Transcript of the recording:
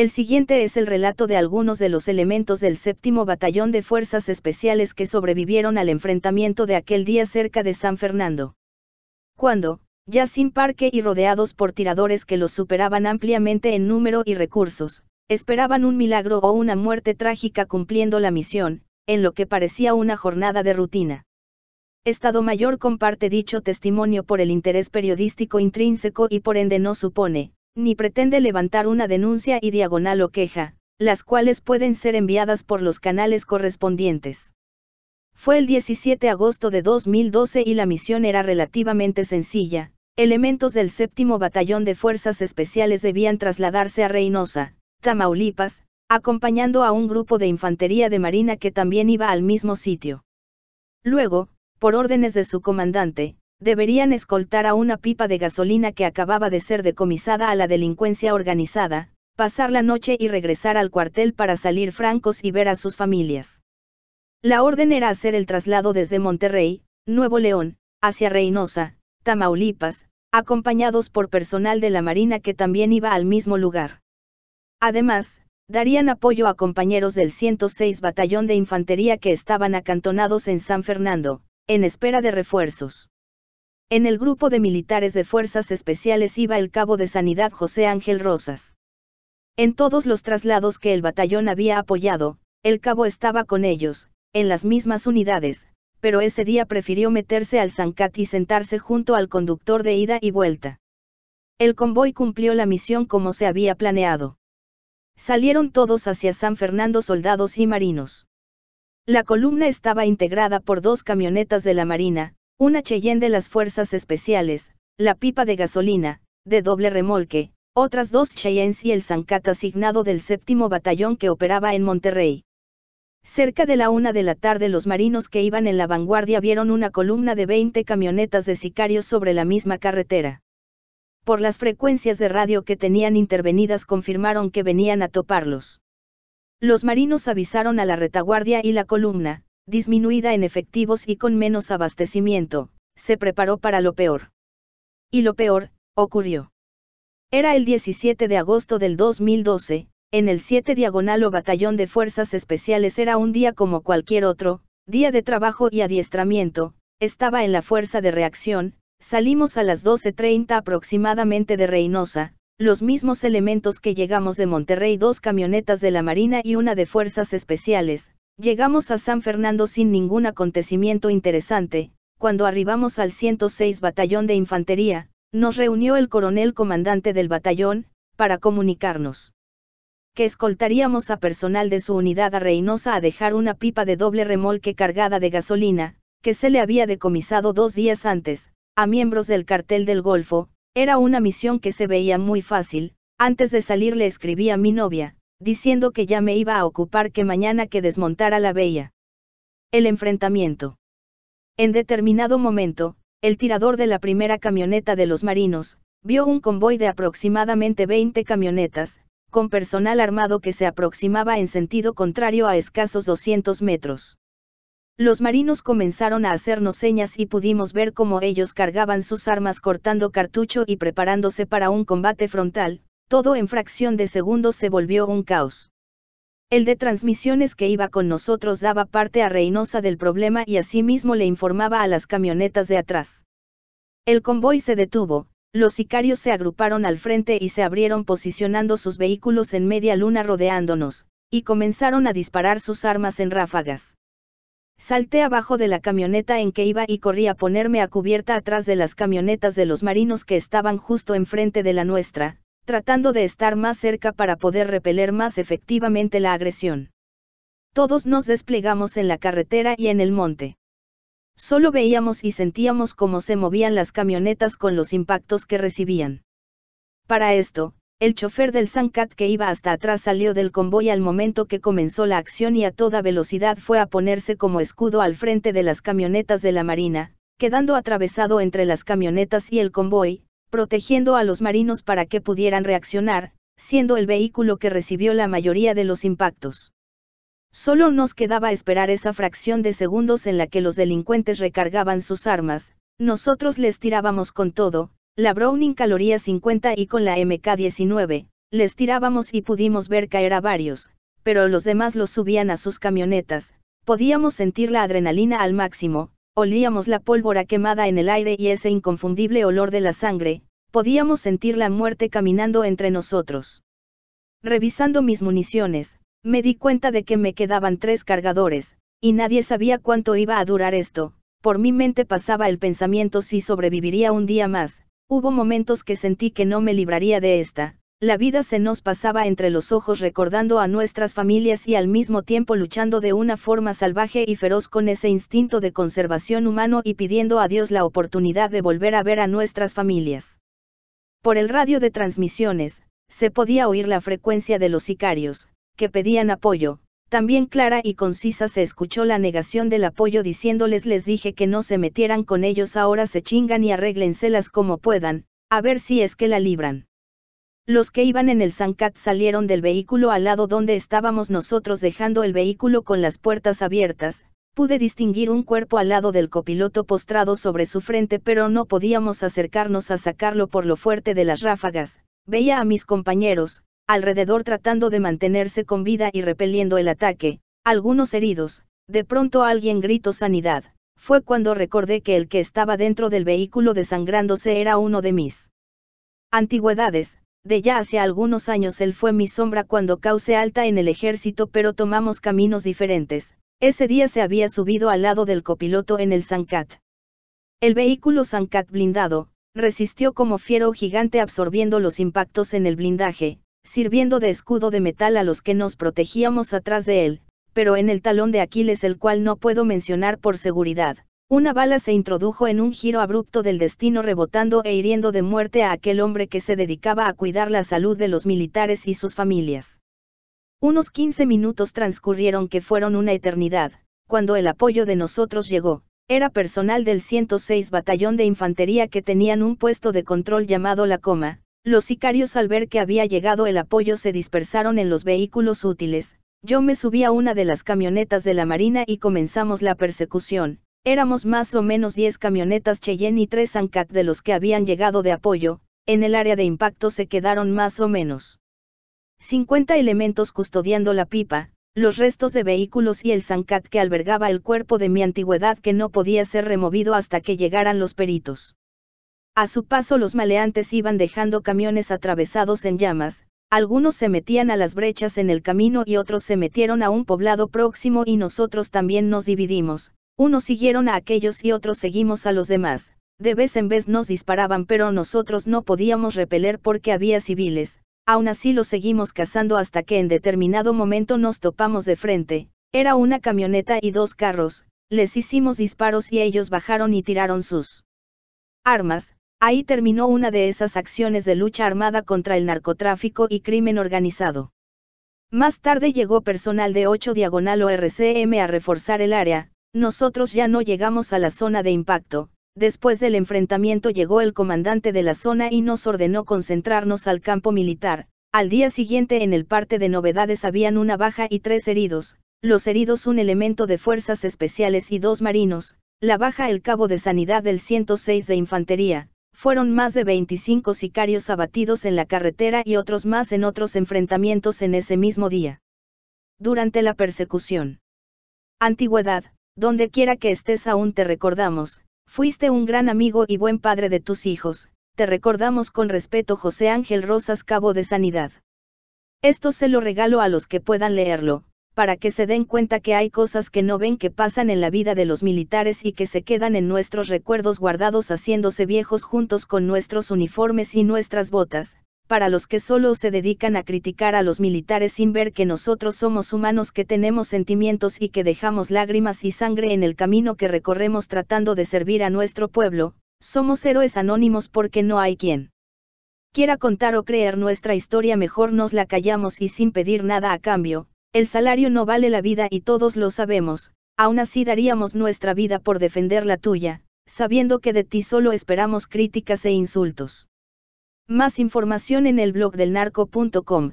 El siguiente es el relato de algunos de los elementos del séptimo batallón de fuerzas especiales que sobrevivieron al enfrentamiento de aquel día cerca de San Fernando. Cuando, ya sin parque y rodeados por tiradores que los superaban ampliamente en número y recursos, esperaban un milagro o una muerte trágica cumpliendo la misión, en lo que parecía una jornada de rutina. Estado Mayor comparte dicho testimonio por el interés periodístico intrínseco y por ende no supone, ni pretende levantar una denuncia y diagonal o queja, las cuales pueden ser enviadas por los canales correspondientes. Fue el 17 de agosto de 2012 y la misión era relativamente sencilla, elementos del séptimo batallón de fuerzas especiales debían trasladarse a Reynosa, Tamaulipas, acompañando a un grupo de infantería de marina que también iba al mismo sitio. Luego, por órdenes de su comandante, Deberían escoltar a una pipa de gasolina que acababa de ser decomisada a la delincuencia organizada, pasar la noche y regresar al cuartel para salir francos y ver a sus familias. La orden era hacer el traslado desde Monterrey, Nuevo León, hacia Reynosa, Tamaulipas, acompañados por personal de la Marina que también iba al mismo lugar. Además, darían apoyo a compañeros del 106 Batallón de Infantería que estaban acantonados en San Fernando, en espera de refuerzos. En el grupo de militares de fuerzas especiales iba el cabo de Sanidad José Ángel Rosas. En todos los traslados que el batallón había apoyado, el cabo estaba con ellos, en las mismas unidades, pero ese día prefirió meterse al Zancat y sentarse junto al conductor de ida y vuelta. El convoy cumplió la misión como se había planeado. Salieron todos hacia San Fernando soldados y marinos. La columna estaba integrada por dos camionetas de la Marina, una Cheyenne de las Fuerzas Especiales, la pipa de gasolina, de doble remolque, otras dos Cheyennes y el Zancat asignado del séptimo batallón que operaba en Monterrey. Cerca de la una de la tarde los marinos que iban en la vanguardia vieron una columna de 20 camionetas de sicarios sobre la misma carretera. Por las frecuencias de radio que tenían intervenidas confirmaron que venían a toparlos. Los marinos avisaron a la retaguardia y la columna, disminuida en efectivos y con menos abastecimiento, se preparó para lo peor. Y lo peor, ocurrió. Era el 17 de agosto del 2012, en el 7 Diagonal o Batallón de Fuerzas Especiales era un día como cualquier otro, día de trabajo y adiestramiento, estaba en la Fuerza de Reacción, salimos a las 12.30 aproximadamente de Reynosa, los mismos elementos que llegamos de Monterrey, dos camionetas de la Marina y una de Fuerzas Especiales, Llegamos a San Fernando sin ningún acontecimiento interesante, cuando arribamos al 106 Batallón de Infantería, nos reunió el coronel comandante del batallón, para comunicarnos que escoltaríamos a personal de su unidad a Reynosa a dejar una pipa de doble remolque cargada de gasolina, que se le había decomisado dos días antes, a miembros del cartel del Golfo, era una misión que se veía muy fácil, antes de salir le escribí a mi novia, diciendo que ya me iba a ocupar que mañana que desmontara la bella. El enfrentamiento. En determinado momento, el tirador de la primera camioneta de los marinos, vio un convoy de aproximadamente 20 camionetas, con personal armado que se aproximaba en sentido contrario a escasos 200 metros. Los marinos comenzaron a hacernos señas y pudimos ver cómo ellos cargaban sus armas cortando cartucho y preparándose para un combate frontal, todo en fracción de segundos se volvió un caos. El de transmisiones que iba con nosotros daba parte a Reynosa del problema y asimismo le informaba a las camionetas de atrás. El convoy se detuvo, los sicarios se agruparon al frente y se abrieron posicionando sus vehículos en media luna rodeándonos, y comenzaron a disparar sus armas en ráfagas. Salté abajo de la camioneta en que iba y corrí a ponerme a cubierta atrás de las camionetas de los marinos que estaban justo enfrente de la nuestra, tratando de estar más cerca para poder repeler más efectivamente la agresión. Todos nos desplegamos en la carretera y en el monte. Solo veíamos y sentíamos cómo se movían las camionetas con los impactos que recibían. Para esto, el chofer del Sankat que iba hasta atrás salió del convoy al momento que comenzó la acción y a toda velocidad fue a ponerse como escudo al frente de las camionetas de la Marina, quedando atravesado entre las camionetas y el convoy, protegiendo a los marinos para que pudieran reaccionar, siendo el vehículo que recibió la mayoría de los impactos. Solo nos quedaba esperar esa fracción de segundos en la que los delincuentes recargaban sus armas, nosotros les tirábamos con todo, la Browning caloría 50 y con la MK-19, les tirábamos y pudimos ver caer a varios, pero los demás los subían a sus camionetas, podíamos sentir la adrenalina al máximo, olíamos la pólvora quemada en el aire y ese inconfundible olor de la sangre, podíamos sentir la muerte caminando entre nosotros. Revisando mis municiones, me di cuenta de que me quedaban tres cargadores, y nadie sabía cuánto iba a durar esto, por mi mente pasaba el pensamiento si sobreviviría un día más, hubo momentos que sentí que no me libraría de esta, la vida se nos pasaba entre los ojos recordando a nuestras familias y al mismo tiempo luchando de una forma salvaje y feroz con ese instinto de conservación humano y pidiendo a Dios la oportunidad de volver a ver a nuestras familias. Por el radio de transmisiones, se podía oír la frecuencia de los sicarios, que pedían apoyo, también clara y concisa se escuchó la negación del apoyo diciéndoles les dije que no se metieran con ellos ahora se chingan y arréglenselas como puedan, a ver si es que la libran. Los que iban en el zancat salieron del vehículo al lado donde estábamos nosotros dejando el vehículo con las puertas abiertas, pude distinguir un cuerpo al lado del copiloto postrado sobre su frente pero no podíamos acercarnos a sacarlo por lo fuerte de las ráfagas, veía a mis compañeros, alrededor tratando de mantenerse con vida y repeliendo el ataque, algunos heridos, de pronto alguien gritó sanidad, fue cuando recordé que el que estaba dentro del vehículo desangrándose era uno de mis antigüedades, de ya hace algunos años él fue mi sombra cuando causé alta en el ejército pero tomamos caminos diferentes. Ese día se había subido al lado del copiloto en el Sankat. El vehículo Sankat blindado, resistió como fiero gigante absorbiendo los impactos en el blindaje, sirviendo de escudo de metal a los que nos protegíamos atrás de él, pero en el talón de Aquiles el cual no puedo mencionar por seguridad. Una bala se introdujo en un giro abrupto del destino rebotando e hiriendo de muerte a aquel hombre que se dedicaba a cuidar la salud de los militares y sus familias. Unos 15 minutos transcurrieron que fueron una eternidad, cuando el apoyo de nosotros llegó. Era personal del 106 Batallón de Infantería que tenían un puesto de control llamado La Coma. Los sicarios al ver que había llegado el apoyo se dispersaron en los vehículos útiles. Yo me subí a una de las camionetas de la Marina y comenzamos la persecución Éramos más o menos 10 camionetas Cheyenne y 3 Zancat de los que habían llegado de apoyo, en el área de impacto se quedaron más o menos 50 elementos custodiando la pipa, los restos de vehículos y el Sancat que albergaba el cuerpo de mi antigüedad que no podía ser removido hasta que llegaran los peritos. A su paso los maleantes iban dejando camiones atravesados en llamas, algunos se metían a las brechas en el camino y otros se metieron a un poblado próximo y nosotros también nos dividimos, unos siguieron a aquellos y otros seguimos a los demás, de vez en vez nos disparaban pero nosotros no podíamos repeler porque había civiles, aún así los seguimos cazando hasta que en determinado momento nos topamos de frente, era una camioneta y dos carros, les hicimos disparos y ellos bajaron y tiraron sus armas, ahí terminó una de esas acciones de lucha armada contra el narcotráfico y crimen organizado. Más tarde llegó personal de 8 Diagonal ORCM a reforzar el área, nosotros ya no llegamos a la zona de impacto, después del enfrentamiento llegó el comandante de la zona y nos ordenó concentrarnos al campo militar, al día siguiente en el parte de novedades habían una baja y tres heridos, los heridos un elemento de fuerzas especiales y dos marinos, la baja el cabo de sanidad del 106 de infantería, fueron más de 25 sicarios abatidos en la carretera y otros más en otros enfrentamientos en ese mismo día. Durante la persecución. Antigüedad, donde quiera que estés aún te recordamos, fuiste un gran amigo y buen padre de tus hijos, te recordamos con respeto José Ángel Rosas Cabo de Sanidad. Esto se lo regalo a los que puedan leerlo, para que se den cuenta que hay cosas que no ven que pasan en la vida de los militares y que se quedan en nuestros recuerdos guardados haciéndose viejos juntos con nuestros uniformes y nuestras botas, para los que solo se dedican a criticar a los militares sin ver que nosotros somos humanos que tenemos sentimientos y que dejamos lágrimas y sangre en el camino que recorremos tratando de servir a nuestro pueblo, somos héroes anónimos porque no hay quien quiera contar o creer nuestra historia mejor nos la callamos y sin pedir nada a cambio, el salario no vale la vida y todos lo sabemos, aún así daríamos nuestra vida por defender la tuya, sabiendo que de ti solo esperamos críticas e insultos. Más información en el blog del narco.com.